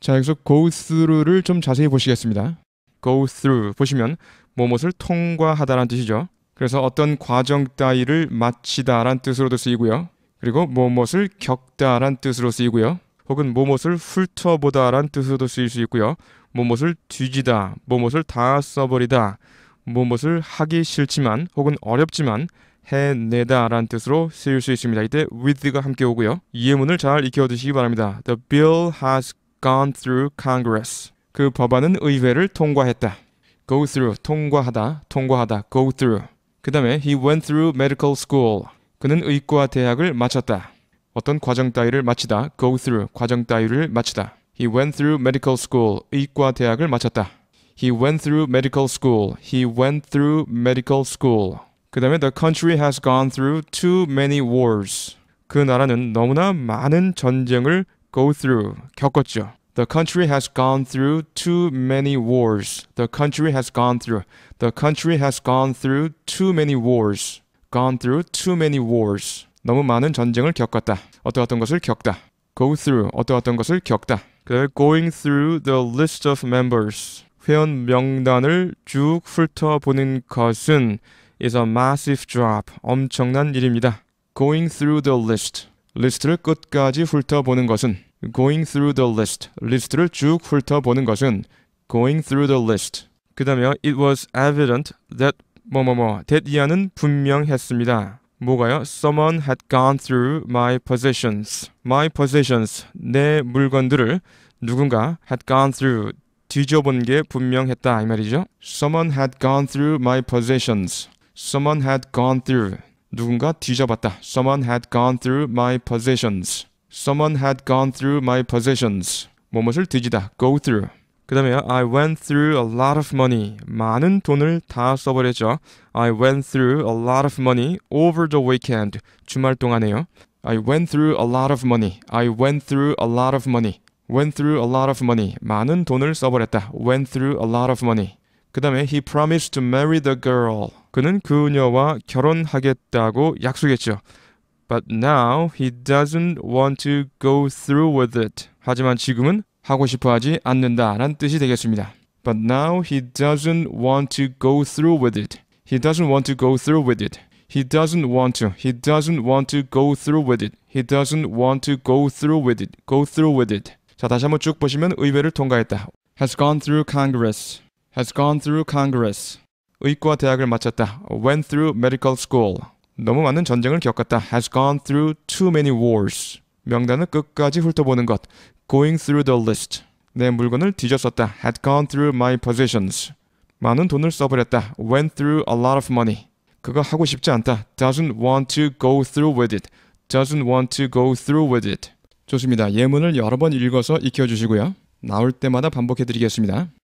자, 여기서 go through를 좀 자세히 보시겠습니다. go through 보시면 뭐뭇를 통과하다라는 뜻이죠. 그래서 어떤 과정 따위를 마치다라는 뜻으로도 쓰이고요. 그리고 뭐뭇을 겪다라는 뜻으로 쓰이고요. 혹은 뭐뭇을 훑어보다라는 뜻으로도 쓰일 수 있고요. 뭐뭇을 뒤지다, 뭐뭇을 다 써버리다, 뭐뭇을 하기 싫지만 혹은 어렵지만 해내다라는 뜻으로 쓰일 수 있습니다. 이때 with가 함께 오고요. 이해문을 잘 익혀두시기 바랍니다. The bill has gone through Congress. 그 법안은 의회를 통과했다. go through 통과하다 통과하다 go through. 그다음에 he went through medical school. 그는 의과 대학을 마쳤다. 어떤 과정 따위를 마치다 go through 과정 따위를 마치다. He went through medical school. 의과 대학을 마쳤다. He went through medical school. He went through medical school. 그다음에 the country has gone through too many wars. 그 나라는 너무나 많은 전쟁을 go through 겪었죠. The country has gone through too many wars. The country has gone through. The country has gone through too many wars. Gone through too many wars. 너무 많은 전쟁을 겪었다. 어떠어떤 것을 겪다. Go through. 어떠어떤 것을 겪다. 그다음에 going through the list of members. 회원 명단을 쭉 훑어보는 것은 is a massive job. 엄청난 일입니다. Going through the list. 리스트를 끝까지 훑어보는 것은 going through the list. 리스트를 쭉 훑어보는 것은 going through the list. 그다음에 it was evident that 뭐뭐뭐 that 이하는 분명했습니다. 뭐가요? Someone had gone through my possessions. My possessions. 내 물건들을 누군가 had gone through 뒤져본 게 분명했다 이 말이죠. Someone had gone through my possessions. Someone had gone through. 누군가 뒤져봤다. Someone had gone through my possessions. Someone had gone through my possessions. 무엇을 뒤지다. Go through. 그 다음에 I went through a lot of money. 많은 돈을 다 써버렸죠. I went through a lot of money over the weekend. 주말 동안에요. I went through a lot of money. I went through a lot of money. went through a lot of money. 많은 돈을 써버렸다. went through a lot of money. 그 다음에 he promised to marry the girl. 그는 그녀와 결혼하겠다고 약속했죠. But now he doesn't want to go through with it. 하지만 지금은 하고 싶어 하지 않는다라는 뜻이 되겠습니다. But now he doesn't want to go through with it. He doesn't want to go through with it. He doesn't want to. He doesn't want to go through with it. He doesn't want to go through with it. Go through with it. 자, 다시 한번 쭉 보시면 의회를 통과했다. Has gone through Congress. has gone through Congress. 의과 대학을 마쳤다. went through medical school. 너무 많은 전쟁을 겪었다. has gone through too many wars. 명단을 끝까지 훑어보는 것. going through the list. 내 물건을 뒤졌었다. had gone through my possessions. 많은 돈을 써버렸다. went through a lot of money. 그거 하고 싶지 않다. doesn't want to go through with it. doesn't want to go through with it. 좋습니다. 예문을 여러 번 읽어서 익혀주시고요. 나올 때마다 반복해드리겠습니다.